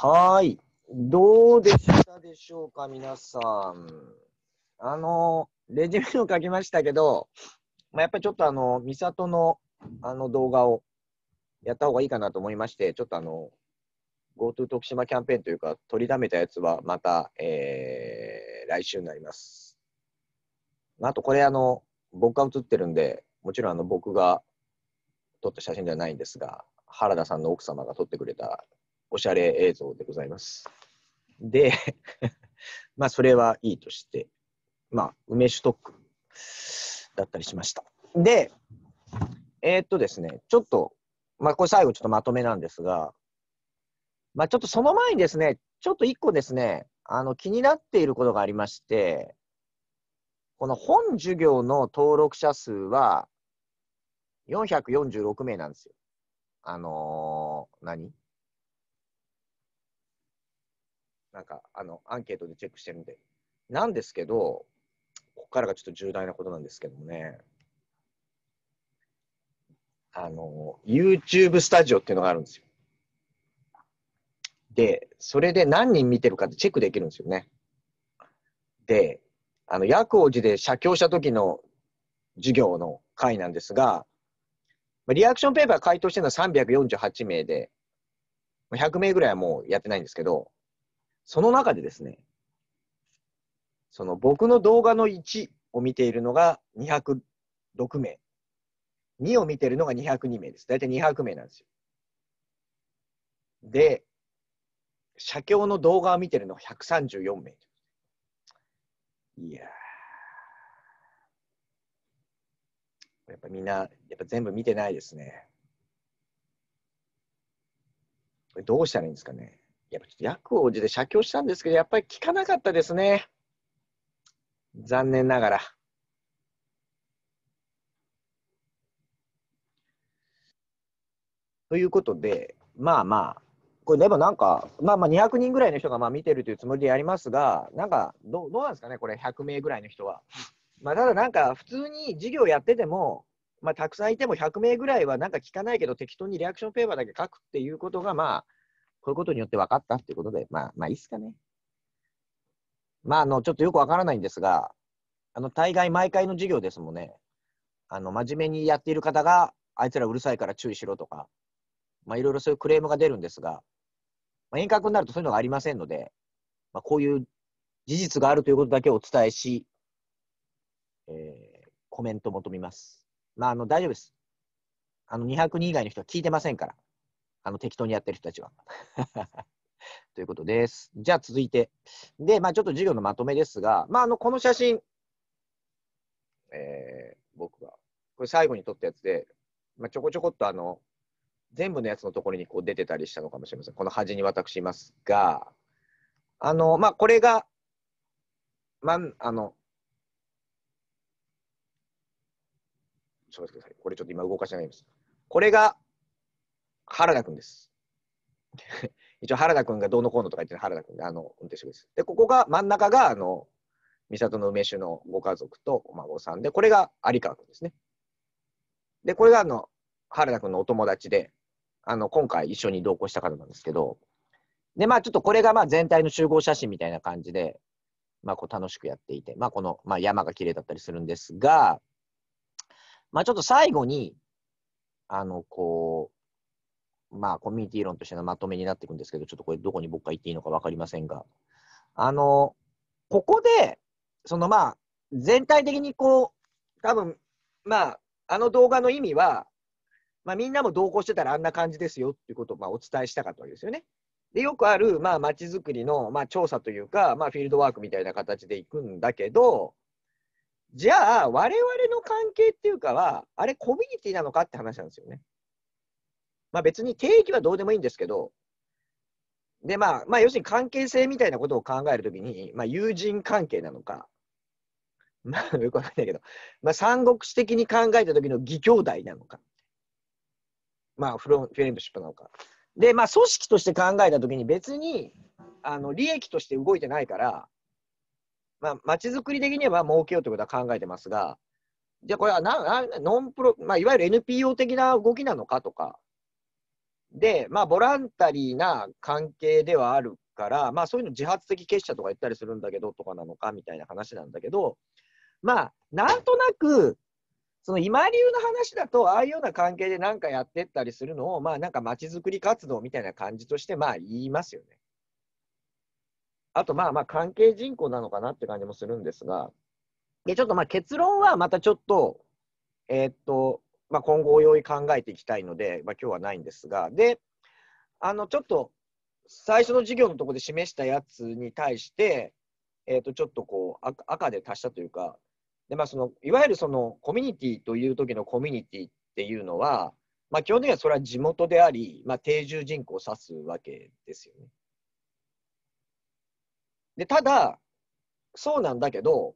はい。どうでしたでしょうか、皆さん。あの、レジュメを書きましたけど、まあ、やっぱりちょっとあの、ミサトのあの動画をやった方がいいかなと思いまして、ちょっとあの、GoTo 徳島キャンペーンというか、取りだめたやつはまた、えー、来週になります。あとこれあの、僕が写ってるんで、もちろんあの僕が撮った写真ではないんですが、原田さんの奥様が撮ってくれたおしゃれ映像でございます。で、まあ、それはいいとして、まあ、梅酒特だったりしました。で、えー、っとですね、ちょっと、まあ、これ最後ちょっとまとめなんですが、まあ、ちょっとその前にですね、ちょっと一個ですね、あの、気になっていることがありまして、この本授業の登録者数は446名なんですよ。あのー、何なんかあのアンケートでチェックしてるんで。なんですけど、ここからがちょっと重大なことなんですけどもね、あの、YouTube スタジオっていうのがあるんですよ。で、それで何人見てるかってチェックできるんですよね。で、あの、薬王寺で写経した時の授業の回なんですが、リアクションペーパー回答してるのは348名で、100名ぐらいはもうやってないんですけど、その中でですね、その僕の動画の1を見ているのが206名、2を見ているのが202名です。だいたい200名なんですよ。で、社協の動画を見てるのが134名。いややっぱみんな、やっぱ全部見てないですね。これどうしたらいいんですかね。やっぱり薬王寺で写経したんですけど、やっぱり聞かなかったですね。残念ながら。ということで、まあまあ、これでもなんか、まあまあ200人ぐらいの人がまあ見てるというつもりでやりますが、なんかど、どうなんですかね、これ100名ぐらいの人は。まあただなんか、普通に授業やってても、まあたくさんいても100名ぐらいはなんか聞かないけど適当にリアクションペーパーだけ書くっていうことがまあ、こういうことによって分かったっていうことで、まあ、まあいいっすかね。まあ、あの、ちょっとよくわからないんですが、あの、大概毎回の授業ですもんね。あの、真面目にやっている方が、あいつらうるさいから注意しろとか、まあ、いろいろそういうクレームが出るんですが、まあ、遠隔になるとそういうのがありませんので、まあ、こういう事実があるということだけお伝えし、えー、コメント求めます。まあ、あの、大丈夫です。あの、2 0人以外の人は聞いてませんから。あの適当にやってる人たちは。ということです。じゃあ続いて。で、まあ、ちょっと授業のまとめですが、まあ、あのこの写真、えー、僕が、これ最後に撮ったやつで、まあ、ちょこちょこっとあの全部のやつのところにこう出てたりしたのかもしれません。この端に私いますが、あの、まあ、これが、まん、あの、ちょっと待ってください。これちょっと今動かしてないんです。これが、原田君です。一応原田君がどうのこうのとか言って原田君であの運転手です。で、ここが真ん中があの三里の梅酒のご家族とお孫さんで、これが有川君ですね。で、これがあの原田君のお友達で、あの今回一緒に同行した方なんですけど、で、まあちょっとこれがまあ全体の集合写真みたいな感じで、まあこう楽しくやっていて、まあこの、まあ、山が綺麗だったりするんですが、まあちょっと最後に、あの、こう、まあ、コミュニティ論としてのまとめになっていくんですけど、ちょっとこれどこに僕が行っていいのか分かりませんが、あの、ここで、そのまあ、全体的にこう、多分、まあ、あの動画の意味は、まあ、みんなも同行してたらあんな感じですよっていうことをまあお伝えしたかったわけですよね。で、よくある、まあ、街づくりの、まあ、調査というか、まあ、フィールドワークみたいな形で行くんだけど、じゃあ、我々の関係っていうかは、あれコミュニティなのかって話なんですよね。まあ、別に定義はどうでもいいんですけど、で、まあ、まあ、要するに関係性みたいなことを考えるときに、まあ、友人関係なのか、まあ、よくわかんないけど、まあ、三国志的に考えた時の義兄弟なのか、まあ、フロンフレンドシップなのか。で、まあ、組織として考えたときに別に、あの、利益として動いてないから、まあ、街づくり的には儲けようということは考えてますが、じゃあこれはななノンプロ、まあ、いわゆる NPO 的な動きなのかとか、で、まあ、ボランタリーな関係ではあるから、まあ、そういうの自発的結社とか言ったりするんだけどとかなのかみたいな話なんだけど、まあ、なんとなく、その今流の話だと、ああいうような関係で何かやってったりするのを、まあ、なんか街づくり活動みたいな感じとして、まあ、言いますよね。あと、まあまあ、関係人口なのかなって感じもするんですが、でちょっとまあ結論はまたちょっと、えー、っと、まあ、今後およい考えていきたいので、まあ、今日はないんですが、で、あの、ちょっと、最初の授業のところで示したやつに対して、えっ、ー、と、ちょっとこう、赤で足したというか、で、まあ、その、いわゆるその、コミュニティという時のコミュニティっていうのは、まあ、基本的にはそれは地元であり、まあ、定住人口を指すわけですよね。で、ただ、そうなんだけど、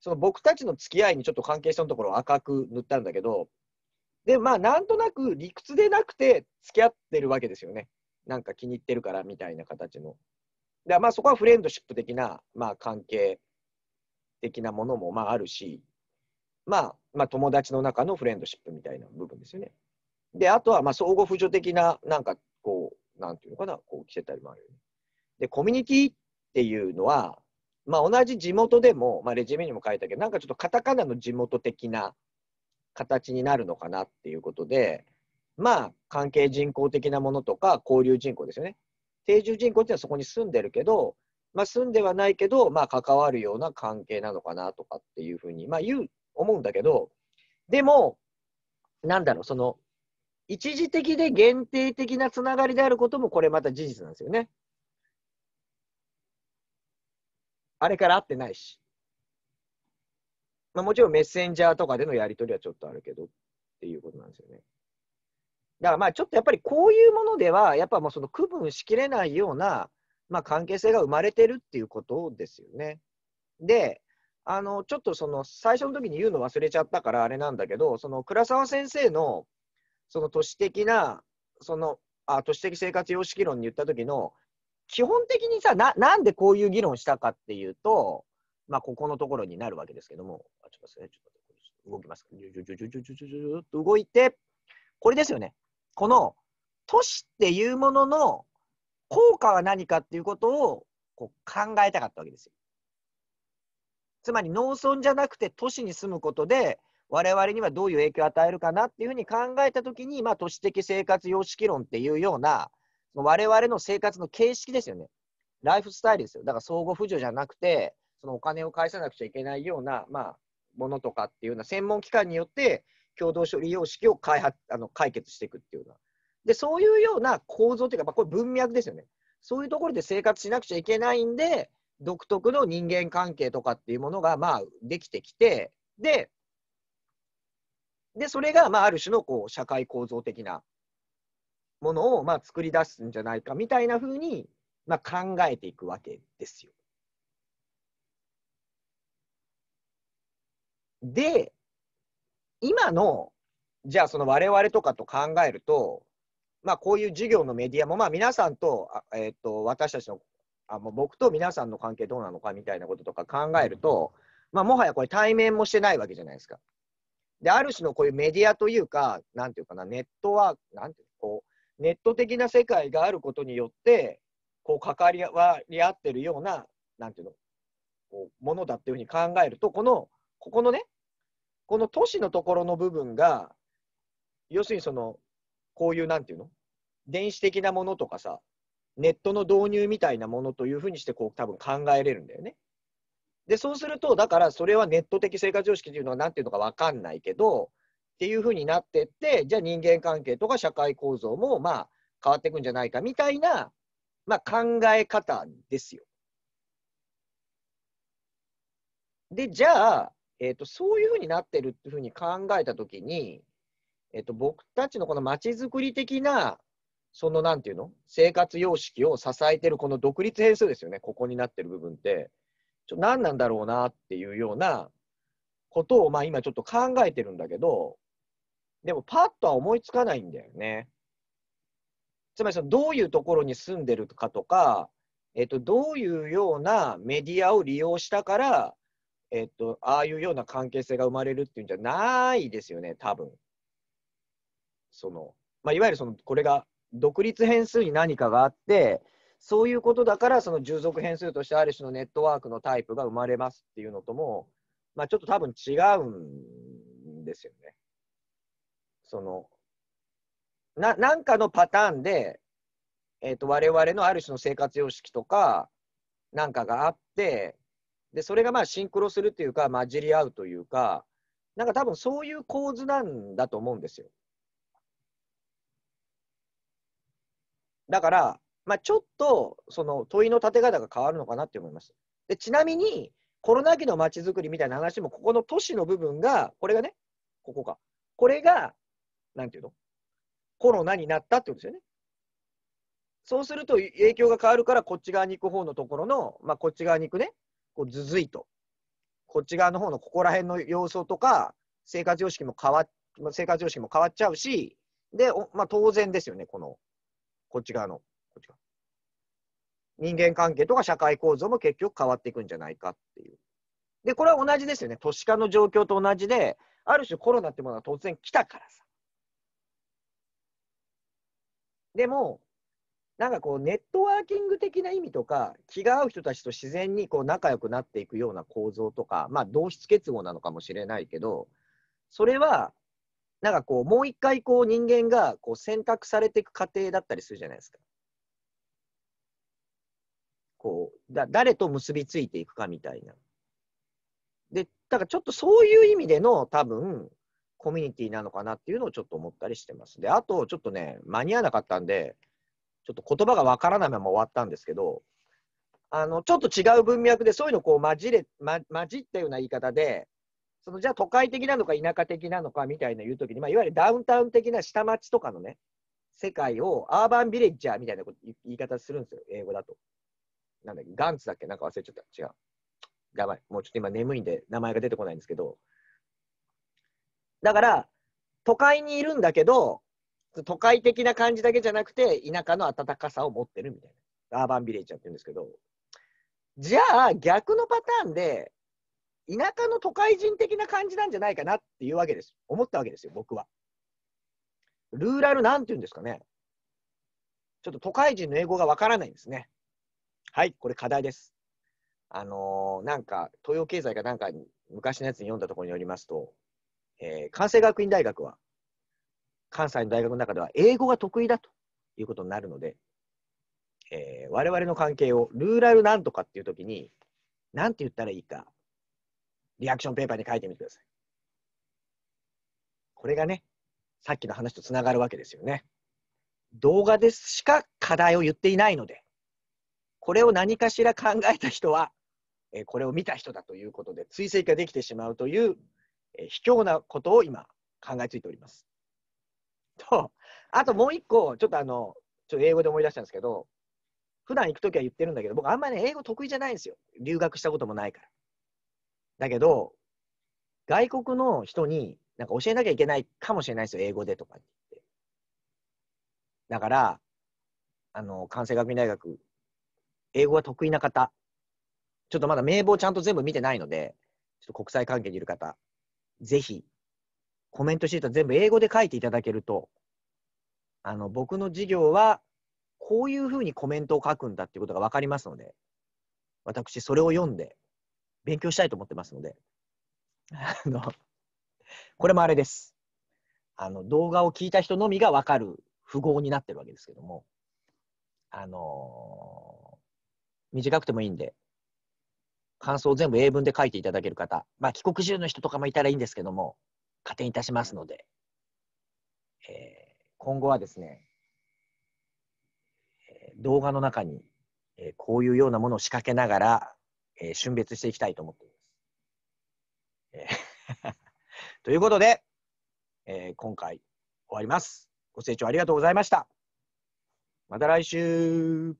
その僕たちの付き合いにちょっと関係したところを赤く塗ったんだけど、で、まあ、なんとなく理屈でなくて付き合ってるわけですよね。なんか気に入ってるからみたいな形の。で、まあ、そこはフレンドシップ的な、まあ、関係的なものも、まあ、あるし、まあ、まあ、友達の中のフレンドシップみたいな部分ですよね。で、あとは、まあ、相互扶助的な、なんか、こう、なんていうのかな、こう、着せたりもあるよね。で、コミュニティっていうのは、まあ、同じ地元でも、まあ、レジュメにも書いたけど、なんかちょっとカタカナの地元的な形になるのかなっていうことで、まあ、関係人口的なものとか、交流人口ですよね。定住人口っていうのはそこに住んでるけど、まあ、住んではないけど、まあ、関わるような関係なのかなとかっていうふうに、まあ、言う、思うんだけど、でも、なんだろう、その、一時的で限定的なつながりであることも、これまた事実なんですよね。あれから会ってないし。まあ、もちろんメッセンジャーとかでのやり取りはちょっとあるけどっていうことなんですよね。だからまあちょっとやっぱりこういうものでは、やっぱもうその区分しきれないような、まあ、関係性が生まれてるっていうことですよね。で、あのちょっとその最初の時に言うの忘れちゃったからあれなんだけど、その倉沢先生のその都市的な、そのあ都市的生活様式論に言った時の、基本的にさな、なんでこういう議論したかっていうと、まあ、ここのところになるわけですけども、あちょっと、ね、ちょっと動きます。ジュジュジュジュジュジュジュジュと動いて、これですよね。この都市っていうものの効果は何かっていうことをこう考えたかったわけですよ。つまり農村じゃなくて都市に住むことで我々にはどういう影響を与えるかなっていうふうに考えたときに、まあ、都市的生活様式論っていうような我々の生活の形式ですよね。ライフスタイルですよ。だから相互扶助じゃなくてそのお金を返さなくちゃいけないような、まあ、ものとかっていうような専門機関によって共同処理様式を開発あの解決していくっていうようなでそういうような構造というか、まあ、これ文脈ですよねそういうところで生活しなくちゃいけないんで独特の人間関係とかっていうものが、まあ、できてきてででそれが、まあ、ある種のこう社会構造的なものを、まあ、作り出すんじゃないかみたいなふうに、まあ、考えていくわけですよ。で、今の、じゃあその我々とかと考えると、まあこういう授業のメディアも、まあ皆さんと、えっ、ー、と、私たちの、あもう僕と皆さんの関係どうなのかみたいなこととか考えると、まあもはやこれ対面もしてないわけじゃないですか。で、ある種のこういうメディアというか、なんていうかな、ネットワーク、なんていうこう、ネット的な世界があることによって、こう、関わり合ってるような、なんていうの、こうものだっていうふうに考えると、この、ここのね、この都市のところの部分が、要するにその、こういう、なんていうの電子的なものとかさ、ネットの導入みたいなものというふうにして、こう、多分考えれるんだよね。で、そうすると、だからそれはネット的生活様式というのは何ていうのか分かんないけど、っていうふうになってって、じゃあ人間関係とか社会構造も、まあ、変わっていくんじゃないかみたいな、まあ、考え方ですよ。で、じゃあ、えーと、そういうふうになってるっていうふうに考えたときに、えーと、僕たちのこのまちづくり的な、そのなんていうの、生活様式を支えてるこの独立変数ですよね、ここになってる部分って、ちょ何なんだろうなっていうようなことを、まあ、今ちょっと考えてるんだけど、でもパッとは思いつかないんだよね。つまりそのどういうところに住んでるかとか、えっと、どういうようなメディアを利用したからえっと、ああいうような関係性が生まれるっていうんじゃないですよね、多分。その、まあ、いわゆるその、これが独立変数に何かがあって、そういうことだから、その従属変数としてある種のネットワークのタイプが生まれますっていうのとも、まあ、ちょっと多分違うんですよね。その、な、なんかのパターンで、えっ、ー、と、我々のある種の生活様式とか、なんかがあって、で、それがまあシンクロするというか、混じり合うというか、なんか多分そういう構図なんだと思うんですよ。だから、まあ、ちょっとその問いの立て方が変わるのかなって思います。でちなみに、コロナ期の街づくりみたいな話も、ここの都市の部分が、これがね、ここか。これが、なんていうのコロナになったってことですよね。そうすると影響が変わるから、こっち側に行く方のところの、まあ、こっち側に行くね、こうずずいと、こっち側の方のここら辺の様相とか、生活様式も変わっ生活様式も変わっちゃうし、で、まあ、当然ですよね、この、こっち側の、こっち側。人間関係とか社会構造も結局変わっていくんじゃないかっていう。で、これは同じですよね。都市化の状況と同じで、ある種コロナってものは突然来たからさ。でも、なんかこうネットワーキング的な意味とか気が合う人たちと自然にこう仲良くなっていくような構造とか、まあ、同質結合なのかもしれないけどそれはなんかこうもう一回こう人間がこう選択されていく過程だったりするじゃないですか。こうだ誰と結びついていくかみたいな。でだからちょっとそういう意味での多分コミュニティなのかなっていうのをちょっと思ったりしてます。であとちょっとね間に合わなかったんでちょっと言葉がわからないまま終わったんですけど、あの、ちょっと違う文脈でそういうのこう混じれ、ま、混じったような言い方で、そのじゃあ都会的なのか田舎的なのかみたいな言うときに、まあ、いわゆるダウンタウン的な下町とかのね、世界をアーバンビレッジャーみたいなこと言い方するんですよ、英語だと。なんだっけ、ガンツだっけなんか忘れちゃった。違う。やばい。もうちょっと今眠いんで名前が出てこないんですけど。だから、都会にいるんだけど、都会的な感じだけじゃなくて、田舎の温かさを持ってるみたいな。アーバンビレージャーって言うんですけど。じゃあ、逆のパターンで、田舎の都会人的な感じなんじゃないかなっていうわけです。思ったわけですよ、僕は。ルーラルなんて言うんですかね。ちょっと都会人の英語がわからないんですね。はい、これ課題です。あのー、なんか、東洋経済かなんか昔のやつに読んだところによりますと、えー、関西学院大学は関西の大学の中では英語が得意だということになるので、えー、我々の関係をルーラルなんとかっていうときに、なんて言ったらいいか、リアクションペーパーに書いてみてください。これがね、さっきの話とつながるわけですよね。動画でしか課題を言っていないので、これを何かしら考えた人は、えー、これを見た人だということで、追跡ができてしまうという、えー、卑怯なことを今、考えついております。あともう一個、ちょっとあの、ちょっと英語で思い出したんですけど、普段行くときは言ってるんだけど、僕あんまり、ね、英語得意じゃないんですよ。留学したこともないから。だけど、外国の人になんか教えなきゃいけないかもしれないですよ。英語でとかに。だから、あの、関西学院大学、英語が得意な方、ちょっとまだ名簿ちゃんと全部見てないので、ちょっと国際関係にいる方、ぜひ、コメントシート全部英語で書いていただけると、あの僕の授業はこういうふうにコメントを書くんだっていうことが分かりますので、私、それを読んで勉強したいと思ってますので、あの、これもあれです。あの、動画を聞いた人のみが分かる符号になってるわけですけども、あのー、短くてもいいんで、感想を全部英文で書いていただける方、まあ、帰国中の人とかもいたらいいんですけども、加点いたしますので、えー今後はですね、動画の中にこういうようなものを仕掛けながら、えー、春別していきたいと思っています。えー、ということで、えー、今回終わります。ご清聴ありがとうございました。また来週